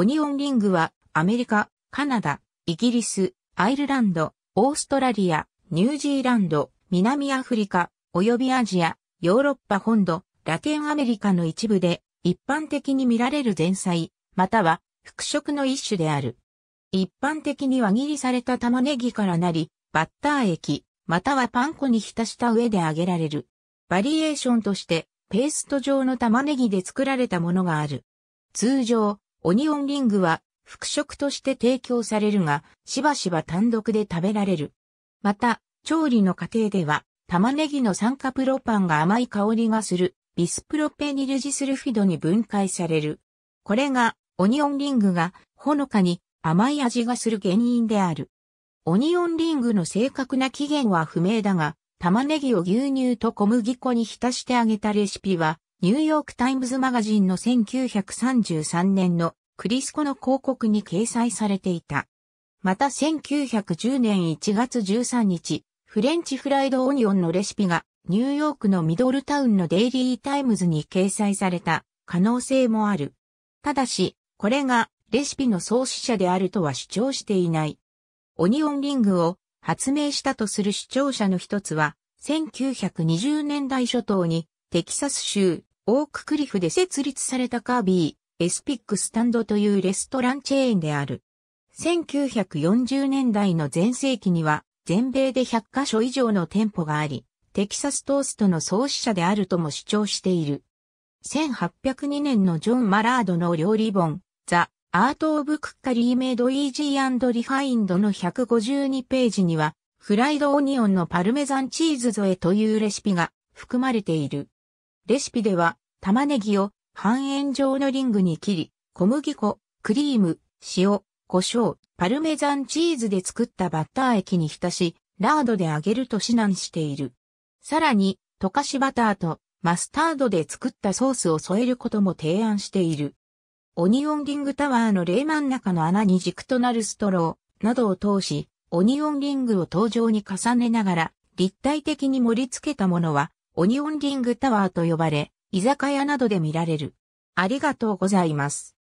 オニオンリングはアメリカ、カナダ、イギリス、アイルランド、オーストラリア、ニュージーランド、南アフリカ、及びアジア、ヨーロッパ本土、ラテンアメリカの一部で一般的に見られる前菜、または復食の一種である。一般的に輪切りされた玉ねぎからなり、バッター液、またはパン粉に浸した上で揚げられる。バリエーションとして、ペースト状の玉ねぎで作られたものがある。通常、オニオンリングは副食として提供されるが、しばしば単独で食べられる。また、調理の過程では、玉ねぎの酸化プロパンが甘い香りがする、ビスプロペニルジスルフィドに分解される。これが、オニオンリングが、ほのかに甘い味がする原因である。オニオンリングの正確な起源は不明だが、玉ねぎを牛乳と小麦粉に浸して揚げたレシピは、ニューヨークタイムズマガジンの1933年のクリスコの広告に掲載されていた。また1910年1月13日、フレンチフライドオニオンのレシピがニューヨークのミドルタウンのデイリータイムズに掲載された可能性もある。ただし、これがレシピの創始者であるとは主張していない。オニオンリングを発明したとする主張者の一つは、1920年代初頭にテキサス州オーククリフで設立されたカービー、エスピックスタンドというレストランチェーンである。1940年代の前世紀には、全米で100カ所以上の店舗があり、テキサストーストの創始者であるとも主張している。1802年のジョン・マラードの料理本、ザ・アート・オブ・クッカリー・メイド・イージー・リファインドの152ページには、フライドオニオンのパルメザンチーズ添えというレシピが含まれている。レシピでは、玉ねぎを半円状のリングに切り、小麦粉、クリーム、塩、胡椒、パルメザンチーズで作ったバッター液に浸し、ラードで揚げると指南している。さらに、溶かしバターとマスタードで作ったソースを添えることも提案している。オニオンリングタワーの冷真ん中の穴に軸となるストローなどを通し、オニオンリングを登場に重ねながら、立体的に盛り付けたものは、オニオンリングタワーと呼ばれ、居酒屋などで見られる。ありがとうございます。